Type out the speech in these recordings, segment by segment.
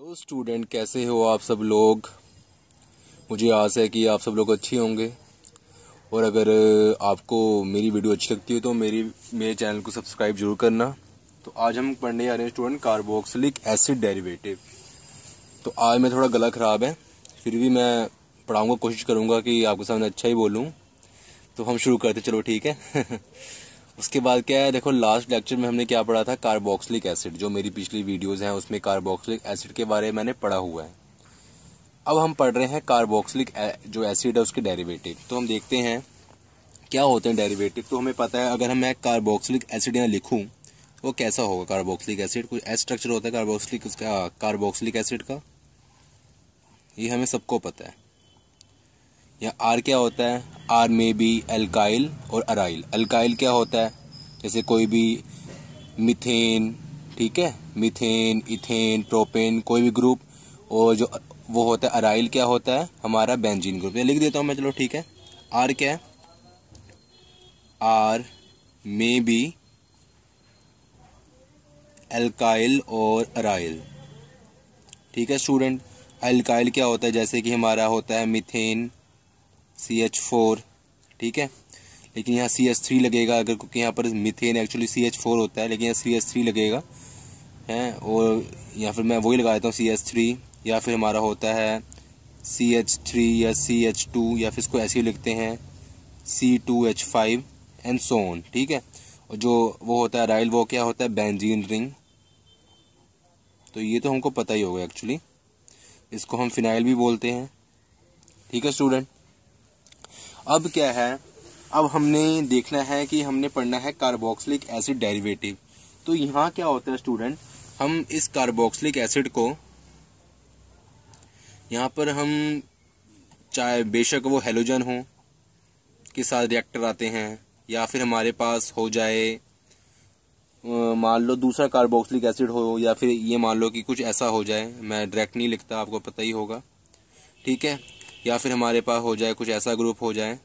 hello student कैसे हो आप सब लोग मुझे आस है कि आप सब लोग अच्छे होंगे और अगर आपको मेरी वीडियो अच्छी लगती है तो मेरी मेरे चैनल को सब्सक्राइब जरूर करना तो आज हम पढ़ने जा रहे हैं स्टूडेंट कार्बोक्सिलिक एसिड डेरिवेटिव तो आज मैं थोड़ा गला ख़राब है फिर भी मैं पढ़ाऊँगा कोशिश करूँगा कि आपके सामने अच्छा ही बोलूँ तो हम शुरू करते चलो ठीक है उसके बाद क्या है देखो लास्ट लेक्चर में हमने क्या पढ़ा था कार्बोक्सिलिक एसिड जो मेरी पिछली वीडियोस हैं उसमें कार्बोक्सिलिक एसिड के बारे में मैंने पढ़ा हुआ है अब हम पढ़ रहे हैं कार्बोक्सिलिक जो एसिड है उसके डेरिवेटिव तो हम देखते हैं क्या होते हैं डेरिवेटिव तो हमें पता है अगर हम मैं कार्बोक्सिलिक एसिड यहाँ लिखूँ तो वो कैसा होगा कार्बोक्सिलिक एसिड कुछ एस स्ट्रक्चर होता है कार्बोक्सिलिक उसका कार्बोक्सिलिक एसिड का ये हमें सबको पता है यहाँ आर क्या होता है आर में बी एल्काइल और अराइल अल्काइल क्या होता है जैसे कोई भी मिथेन ठीक है मिथेन इथेन प्रोपेन कोई भी ग्रुप और जो वो होता है अराइल क्या होता है हमारा बेंजीन ग्रुप ये लिख देता हूँ मैं चलो ठीक है आर क्या है आर में बी एल्काइल और अराइल ठीक है स्टूडेंट अल्काइल क्या होता है जैसे कि हमारा होता है मिथेन सी एच फोर ठीक है लेकिन यहाँ सी एच थ्री लगेगा अगर क्योंकि यहाँ पर methane actually C H four होता है लेकिन यहाँ सी एच थ्री लगेगा हैं और या फिर मैं वही लगा देता हूँ सी एच थ्री या फिर हमारा होता है सी एच थ्री या सी एच टू या फिर इसको ऐसे ही लिखते हैं C two H five and so on ठीक है और जो वो होता है राइल वो क्या होता है बेंजीन रिंग तो ये तो हमको पता ही होगा एक्चुअली इसको हम फिनाइल भी बोलते हैं ठीक है स्टूडेंट अब क्या है अब हमने देखना है कि हमने पढ़ना है कार्बोक्सिलिक एसिड डेरिवेटिव तो यहाँ क्या होता है स्टूडेंट हम इस कार्बोक्सिलिक एसिड को यहाँ पर हम चाहे बेशक वो हेलोजन हो के साथ रिएक्टर आते हैं या फिर हमारे पास हो जाए मान लो दूसरा कार्बोक्सिलिक एसिड हो या फिर ये मान लो कि कुछ ऐसा हो जाए मैं डायरेक्ट नहीं लिखता आपको पता ही होगा ठीक है या फिर हमारे पास हो जाए कुछ ऐसा ग्रुप हो जाए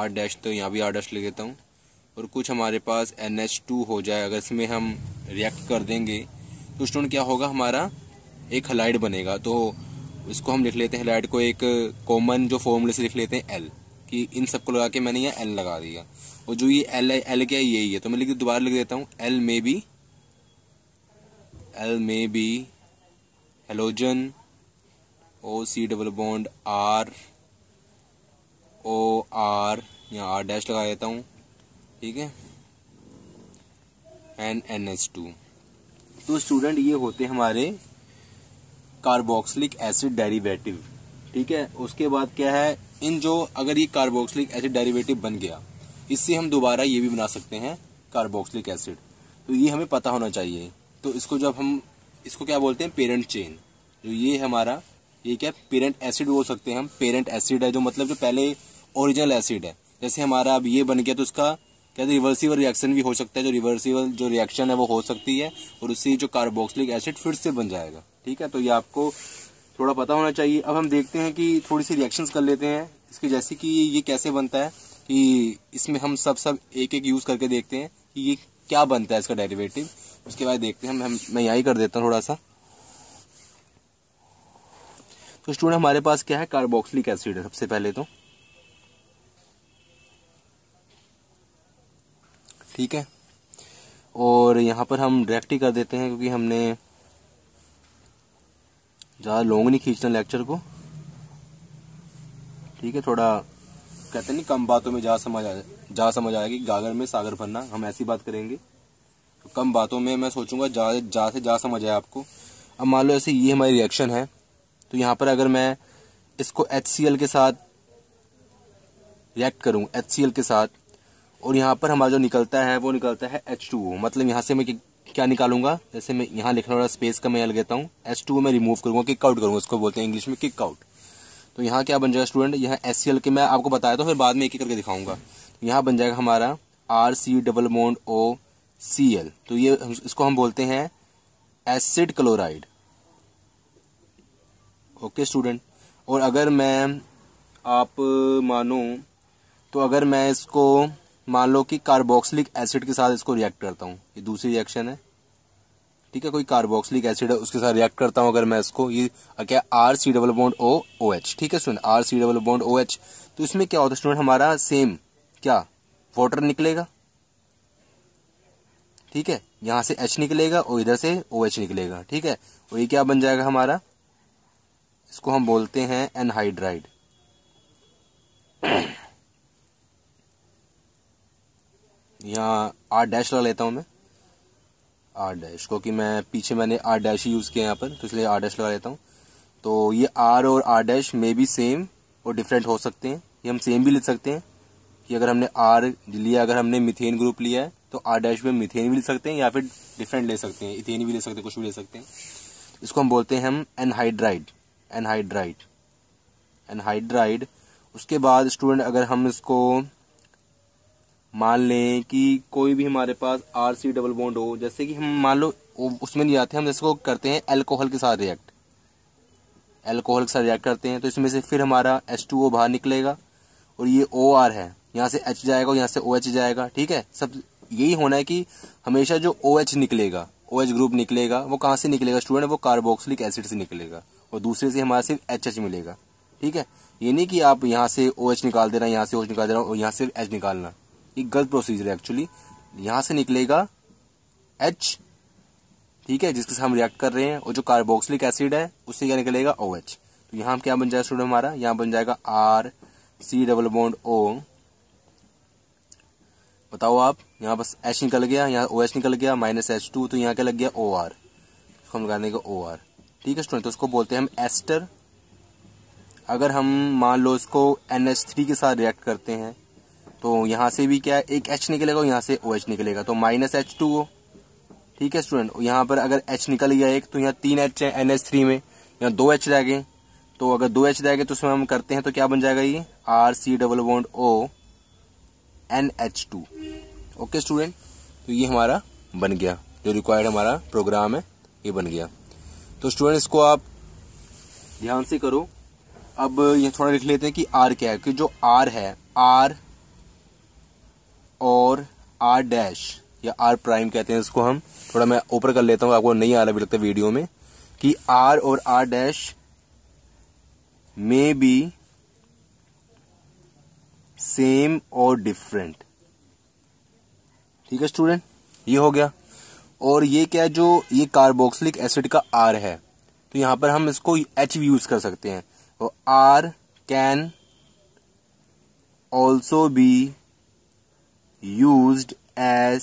आठ डैश तो यहाँ भी आठ डैश ले लेता हूँ और कुछ हमारे पास एन एच टू हो जाए अगर इसमें हम रिएक्ट कर देंगे तो स्टोन क्या होगा हमारा एक हलाइड बनेगा तो इसको हम लिख लेते हैं हलाइड को एक कॉमन जो फॉर्मूले से लिख लेते हैं एल कि इन सबको लगा के मैंने यहाँ एल लगा दिया और जो ये एल है एल क्या है यही है तो मैं लिख दोबारा लिख देता हूँ L may be L may be halogen O C double bond R O R यहाँ आर डैश लगा देता हूँ ठीक है एन एन एच टू तो स्टूडेंट ये होते हमारे कार्बोक्सिलिक एसिड डेरिवेटिव ठीक है उसके बाद क्या है इन जो अगर ये कार्बोक्सिलिक एसिड डेरिवेटिव बन गया इससे हम दोबारा ये भी बना सकते हैं कार्बोक्सिलिक एसिड तो ये हमें पता होना चाहिए तो इसको जब हम इसको क्या बोलते हैं पेरेंट चेन जो ये हमारा ये क्या पेरेंट एसिड बोल सकते हैं हम पेरेंट एसिड है जो मतलब जो पहले ओरिजिनल एसिड है जैसे हमारा अब ये बन गया तो उसका क्या रिवर्सिबल रिएक्शन भी हो सकता है जो रिवर्सिबल जो रिएक्शन है वो हो सकती है और उससे जो कार्बोक्सिलिक एसिड फिर से बन जाएगा ठीक है तो ये आपको थोड़ा पता होना चाहिए अब हम देखते हैं कि थोड़ी सी रिएक्शंस कर लेते हैं इसके जैसे कि ये कैसे बनता है कि इसमें हम सब सब एक एक यूज़ करके देखते हैं कि ये क्या बनता है इसका डेरिवेटिव उसके बाद देखते हैं हम मैं यहाँ ही कर देता हूँ थोड़ा सा तो स्टूडेंट हमारे पास क्या है कार्बोक्सिलिक एसिड है सबसे पहले तो ठीक है और यहाँ पर हम डायरेक्ट ही कर देते हैं क्योंकि हमने ज़्यादा लॉन्ग नहीं खींचना लेक्चर को ठीक है थोड़ा कहते नहीं कम बातों में जा समझ आ जा समझ आएगी गागर में सागर भरना हम ऐसी बात करेंगे तो कम बातों में मैं सोचूंगा ज्यादा जा से जा समझ आया आपको अब मान लो ऐसे ये हमारी रिएक्शन है तो यहाँ पर अगर मैं इसको एच के साथ रिएक्ट करूँ एच के साथ और यहाँ पर हमारा जो निकलता है वो निकलता है एच मतलब यहाँ से मैं क्या निकालूंगा जैसे मैं यहाँ लिखने वाला स्पेस का मैं यहाँ लेता हूँ एच टू मैं रिमूव करूंगा किक आउट करूंगा इसको बोलते हैं इंग्लिश में किक आउट तो यहाँ क्या बन जाएगा स्टूडेंट यहाँ एस सी एल के मैं आपको बताया था फिर बाद में एक एक करके दिखाऊंगा तो यहाँ बन जाएगा हमारा R C double bond O C L तो ये इसको हम बोलते हैं एसिड क्लोराइड ओके स्टूडेंट और अगर मैं आप मानो तो अगर मैं इसको मान लो कि कार्बोक्सिलिक एसिड के साथ इसको रिएक्ट करता हूँ ये दूसरी रिएक्शन है ठीक है कोई कार्बोक्सिलिक एसिड है उसके साथ रिएक्ट करता हूँ अगर मैं इसको ये क्या R C double bond O O H ठीक है student R C double bond O H तो इसमें क्या होता है स्टूडेंट हमारा सेम क्या वाटर निकलेगा ठीक है यहाँ से एच निकलेगा और इधर से ओ OH एच निकलेगा ठीक है और ये क्या बन जाएगा हमारा इसको हम बोलते हैं एनहाइड्राइड यहाँ आर डैश ला लेता हूँ मैं आर डैश क्योंकि मैं पीछे मैंने आर डैश ही यूज़ किया यहाँ पर तो इसलिए आर डैश लगा लेता हूँ तो ये आर और आर डैश मे भी सेम और डिफरेंट हो सकते हैं ये हम सेम भी लिख सकते हैं कि अगर हमने आर लिया अगर हमने मिथेन ग्रुप लिया है तो आर डैश में मिथेन भी ले सकते हैं या फिर डिफरेंट ले सकते हैं इथेन भी ले सकते हैं कुछ भी ले सकते हैं इसको हम बोलते हैं हम एनहाइड्राइड एनहाइड्राइड एनहाइड्राइड उसके बाद स्टूडेंट अगर हम इसको मान लें कि कोई भी हमारे पास आर सी डबल बॉन्ड हो जैसे कि हम मान लो उसमें नहीं आते हम इसको करते हैं एल्कोहल के साथ रिएक्ट एल्कोहल के साथ रिएक्ट करते हैं तो इसमें से फिर हमारा एच टू ओ बाहर निकलेगा और ये ओ आर है यहाँ से एच जाएगा और यहाँ से ओ एच जाएगा ठीक है सब यही होना है कि हमेशा जो ओ OH एच निकलेगा ओ OH एच ग्रुप निकलेगा वो कहाँ से निकलेगा स्टूडेंट वो कार्बोक्सिलिक एसिड से निकलेगा और दूसरे से हमारा सिर्फ एच एच मिलेगा ठीक है ये नहीं कि आप यहाँ से ओ एच निकाल दे हैं यहाँ से ओ एच निकाल दे देना और यहाँ से एच निकालना ये गलत प्रोसीजर है एक्चुअली यहाँ से निकलेगा एच ठीक है जिसके साथ हम रिएक्ट कर रहे हैं और जो कार्बोक्सिलिक एसिड है उससे क्या निकलेगा ओ एच तो यहाँ क्या बन जाएगा स्टूडेंट हमारा यहाँ बन जाएगा R C double bond O बताओ आप यहाँ बस एच निकल गया यहाँ ओ एच निकल गया माइनस एच टू तो यहाँ क्या लग गया ओ आर हम लगा देंगे ओ आर ठीक है स्टूडेंट तो उसको बोलते हैं हम एस्टर अगर हम मान लो इसको एन थ्री के साथ रिएक्ट करते हैं तो यहाँ से भी क्या है एक एच निकलेगा और यहाँ से ओ OH एच निकलेगा तो माइनस एच टू हो ठीक है स्टूडेंट यहाँ पर अगर एच निकल गया एक तो यहाँ तीन एच है एन एच थ्री में यहाँ दो एच रह गए तो अगर दो एच रह गए तो उसमें हम करते हैं तो क्या बन जाएगा ये R C double bond O N H two okay student तो ये हमारा बन गया जो रिक्वायर्ड हमारा प्रोग्राम है ये बन गया तो स्टूडेंट इसको आप ध्यान से करो अब ये थोड़ा लिख लेते हैं कि आर क्या है कि जो आर है आर और आर डैश या आर प्राइम कहते हैं इसको हम थोड़ा मैं ऊपर कर लेता हूं आपको नहीं आ रहा लगता वीडियो में कि आर और R dash may be same और डिफरेंट ठीक है स्टूडेंट ये हो गया और ये क्या जो ये कार्बोक्सिलिक एसिड का आर है तो यहाँ पर हम इसको एच भी यूज कर सकते हैं तो R can also be use as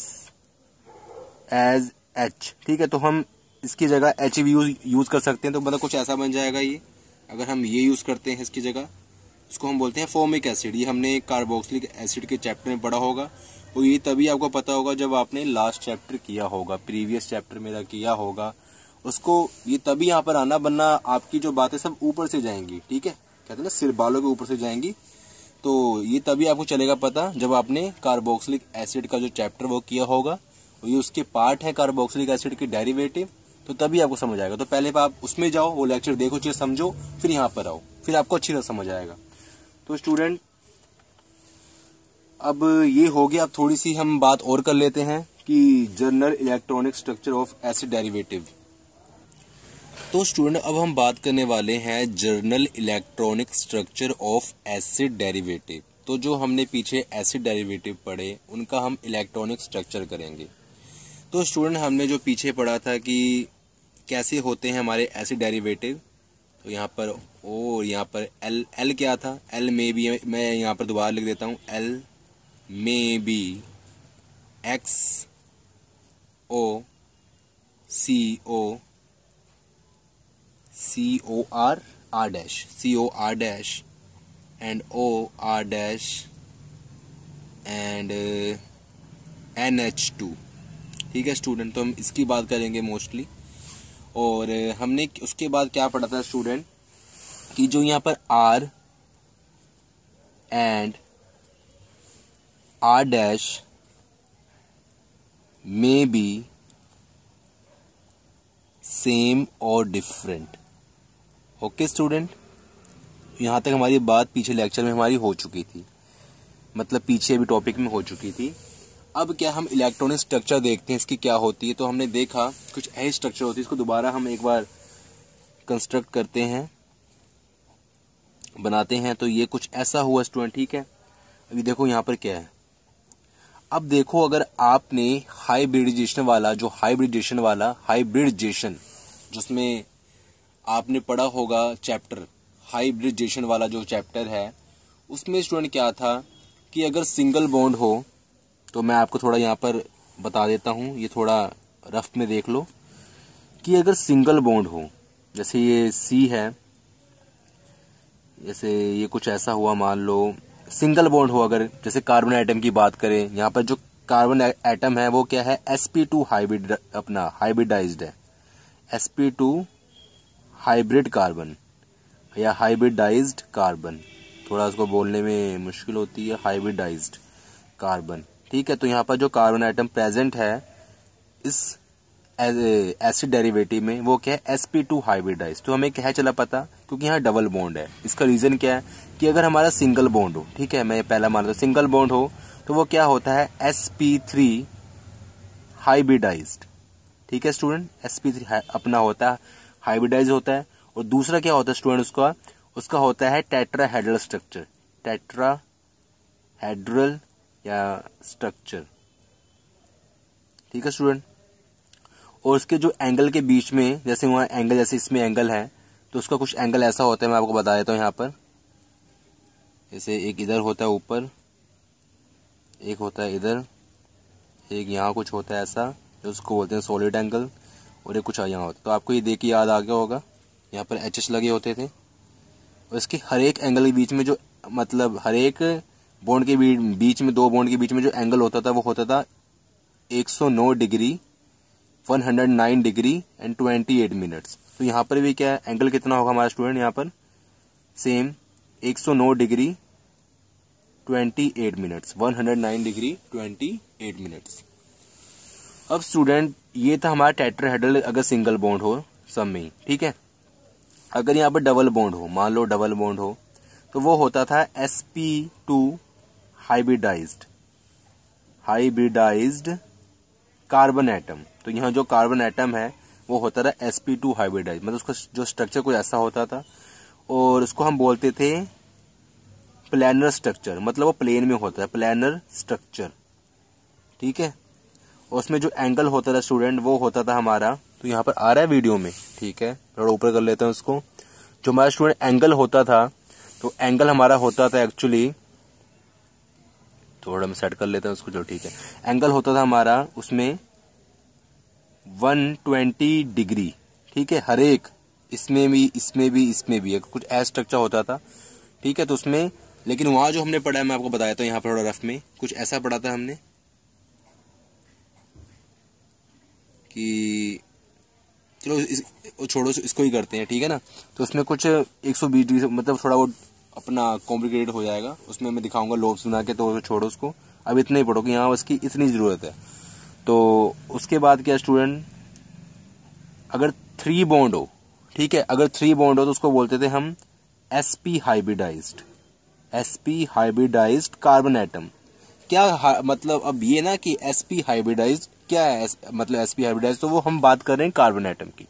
as H ठीक है तो हम इसकी जगह एच भी यूज यूज कर सकते हैं तो मतलब कुछ ऐसा बन जाएगा ये अगर हम ये यूज करते हैं इसकी जगह इसको हम बोलते हैं फोमिक एसिड ये हमने कार्बोक्सिलिक एसिड के चैप्टर में पढ़ा होगा वो तो ये तभी आपको पता होगा जब आपने लास्ट चैप्टर किया होगा प्रीवियस चैप्टर मेरा किया होगा उसको ये तभी यहाँ पर आना बनना आपकी जो बातें सब ऊपर से जाएंगी ठीक है कहते हैं ना सिर बालों के ऊपर से जाएंगी तो ये तभी आपको चलेगा पता जब आपने कार्बोक्सिलिक एसिड का जो चैप्टर वो किया होगा ये उसके पार्ट है कार्बोक्सिलिक एसिड के डेरिवेटिव तो तभी आपको समझ आएगा तो पहले आप उसमें जाओ वो लेक्चर देखो चीज़ समझो फिर यहाँ पर आओ फिर आपको अच्छी तरह समझ आएगा तो स्टूडेंट अब ये हो गया अब थोड़ी सी हम बात और कर लेते हैं कि general electronic structure of acid derivative तो स्टूडेंट अब हम बात करने वाले हैं general electronic structure of acid derivative तो जो हमने पीछे एसिड डेरिवेटिव पढ़े उनका हम इलेक्ट्रॉनिक स्ट्रक्चर करेंगे तो स्टूडेंट हमने जो पीछे पढ़ा था कि कैसे होते हैं हमारे एसिड डेरिवेटिव तो यहाँ पर ओ यहाँ पर एल एल क्या था एल में भी मैं यहाँ पर दोबारा लिख देता हूँ L may be X O C O C O R R dash C O R dash and O R dash and N H two ठीक है स्टूडेंट तो हम इसकी बात करेंगे मोस्टली और uh, हमने उसके बाद क्या पढ़ा था स्टूडेंट कि जो यहाँ पर R and R dash may be same और डिफरेंट ओके स्टूडेंट यहाँ तक हमारी बात पीछे लेक्चर में हमारी हो चुकी थी मतलब पीछे भी टॉपिक में हो चुकी थी अब क्या हम इलेक्ट्रॉनिक स्ट्रक्चर देखते हैं इसकी क्या होती है तो हमने देखा कुछ ऐसी स्ट्रक्चर होती है इसको दोबारा हम एक बार कंस्ट्रक्ट करते हैं बनाते हैं तो ये कुछ ऐसा हुआ स्टूडेंट ठीक है अभी देखो यहाँ पर क्या है अब देखो अगर आपने हाइब्रिडाइजेशन वाला जो हाइब्रिडाइजेशन वाला हाइब्रिडाइजेशन जिसमें आपने पढ़ा होगा चैप्टर हाइब्रिडाइजेशन वाला जो चैप्टर है उसमें स्टूडेंट क्या था कि अगर सिंगल बॉन्ड हो तो मैं आपको थोड़ा यहाँ पर बता देता हूँ ये थोड़ा रफ में देख लो कि अगर सिंगल बॉन्ड हो जैसे ये सी है जैसे ये कुछ ऐसा हुआ मान लो सिंगल बॉन्ड हो अगर जैसे कार्बन आइटम की बात करें यहाँ पर जो कार्बन एटम है वो क्या है sp2 हाइब्रिड अपना हाइब्रिडाइज्ड है sp2 हाइब्रिड कार्बन या हाइब्रिडाइज्ड कार्बन थोड़ा उसको बोलने में मुश्किल होती है हाइब्रिडाइज्ड कार्बन ठीक है तो यहाँ पर जो कार्बन आइटम प्रेजेंट है इस एसिड डेरिवेटिव में वो क्या है एसपी टू हाइब्रिडाइज तो हमें क्या चला पता क्योंकि यहाँ डबल बॉन्ड है इसका रीजन क्या है कि अगर हमारा सिंगल बॉन्ड हो ठीक है मैं पहला मान लो सिंगल बॉन्ड हो तो वो क्या होता है एस पी थ्री हाइब्रिडाइज ठीक है स्टूडेंट एसपी थ्री अपना होता है हाइब्रिडाइज होता है और दूसरा क्या होता है स्टूडेंट उसका उसका होता है टेट्राहेड्रल स्ट्रक्चर टेट्राहेड्रल या स्ट्रक्चर ठीक है स्टूडेंट और उसके जो एंगल के बीच में जैसे वहाँ एंगल जैसे इसमें एंगल है तो उसका कुछ एंगल ऐसा होता है मैं आपको बता देता हूँ यहाँ पर जैसे एक इधर होता है ऊपर एक होता है इधर एक यहाँ कुछ होता है ऐसा जो उसको बोलते हैं सॉलिड एंगल और एक कुछ यहाँ होता है तो आपको ये देख के याद आ गया होगा यहाँ पर एच लगे होते थे और इसके हर एक एंगल के बीच में जो मतलब हर एक बॉन्ड के बीच में दो बॉन्ड के बीच में जो एंगल होता था वो होता था 109 डिग्री 109 डिग्री एंड 28 मिनट्स तो यहाँ पर भी क्या है एंगल कितना होगा हमारा स्टूडेंट यहाँ पर same 109 degree 28 minutes 109 degree 28 minutes अब स्टूडेंट ये था हमारा हेडल अगर सिंगल बॉन्ड हो सब में ठीक है अगर यहाँ पर डबल बॉन्ड हो मान लो डबल बॉन्ड हो तो वो होता था S P two hybridized hybridized carbon atom तो यहाँ जो कार्बन आइटम है वो होता था एस पी टू हाइब्रिडाइज मतलब उसका जो स्ट्रक्चर कुछ ऐसा होता था और उसको हम बोलते थे प्लानर स्ट्रक्चर मतलब वो प्लेन में होता है प्लानर स्ट्रक्चर ठीक है और उसमें जो एंगल होता था स्टूडेंट वो होता था हमारा तो यहाँ पर आ रहा है वीडियो में ठीक है थोड़ा ऊपर कर लेते हैं उसको जो हमारा स्टूडेंट एंगल होता था तो एंगल हमारा होता था एक्चुअली थोड़ा मैं सेट कर लेता हूँ उसको जो ठीक है एंगल होता था हमारा उसमें 120 डिग्री ठीक है हर एक इसमें भी इसमें भी इसमें भी कुछ ऐसा स्ट्रक्चर होता था ठीक है तो उसमें लेकिन वहां जो हमने पढ़ा है मैं आपको बताया था तो यहाँ पर थोड़ा रफ में कुछ ऐसा पढ़ा था हमने कि चलो इस छोड़ो इसको ही करते हैं ठीक है ना तो उसमें कुछ 120 डिग्री मतलब थोड़ा वो अपना कॉम्प्लिकेटेड हो जाएगा उसमें मैं दिखाऊंगा लोब्स बना के तो छोड़ो उसको अब इतना ही पढ़ो कि यहाँ उसकी इतनी ज़रूरत है तो उसके बाद क्या स्टूडेंट अगर थ्री बॉन्ड हो ठीक है अगर थ्री बॉन्ड हो तो उसको बोलते थे हम S P hybridized S P hybridize carbon atom क्या मतलब अब ये ना कि एस पी हाइब्रिडाइज क्या है मतलब एस पी हाइब्रिडाइज तो वो हम बात कर रहे हैं कार्बन एटम की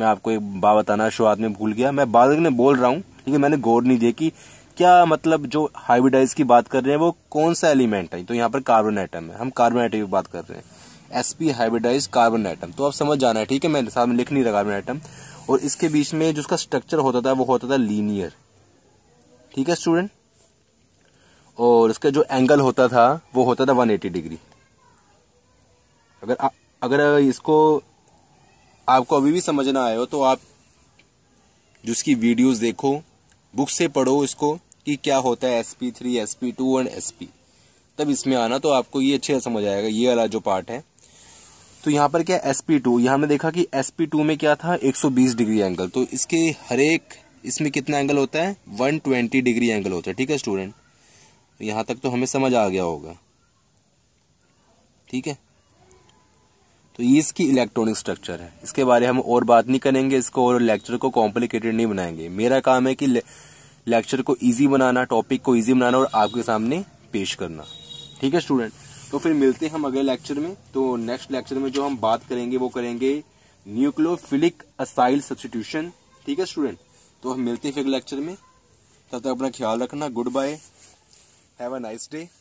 मैं आपको एक बात बताना शुरुआत में भूल गया मैं बाद में बोल रहा हूँ लेकिन मैंने गौर नहीं दिया कि क्या मतलब जो हाइब्रिडाइज की बात कर रहे हैं वो कौन सा एलिमेंट है तो यहाँ पर कार्बन एटम है हम कार्बन एटम की बात कर रहे हैं S P hybridize carbon atom तो आप समझ जाना है ठीक है मैं साथ में लिख नहीं रहा कार्बन आइटम और इसके बीच में जो उसका स्ट्रक्चर होता था वो होता था लीनियर ठीक है स्टूडेंट और इसका जो एंगल होता था वो होता था 180 डिग्री अगर आ, अगर इसको आपको अभी भी समझना आए हो तो आप जिसकी वीडियोज देखो बुक से पढ़ो इसको कि क्या होता है S P three S P two and S P तब इसमें आना तो आपको ये अच्छे समझ आएगा ये वाला जो पार्ट है तो यहाँ पर क्या एस पी टू यहाँ में देखा कि एस पी टू में क्या था 120 डिग्री एंगल तो इसके हरेक इसमें कितना एंगल होता है 120 डिग्री एंगल होता है ठीक है स्टूडेंट तो यहाँ तक तो हमें समझ आ गया होगा ठीक है तो ये इसकी इलेक्ट्रॉनिक स्ट्रक्चर है इसके बारे हम और बात नहीं करेंगे इसको और लेक्चर को कॉम्प्लिकेटेड नहीं बनाएंगे मेरा काम है कि लेक्चर को इजी बनाना टॉपिक को इजी बनाना और आपके सामने पेश करना ठीक है स्टूडेंट तो फिर मिलते हैं हम अगले लेक्चर में तो नेक्स्ट लेक्चर में जो हम बात करेंगे वो करेंगे न्यूक्लोफिलिक असाइल सब्सटीट्यूशन ठीक है स्टूडेंट तो हम मिलते हैं फिर लेक्चर में तब तक अपना ख्याल रखना goodbye have a nice day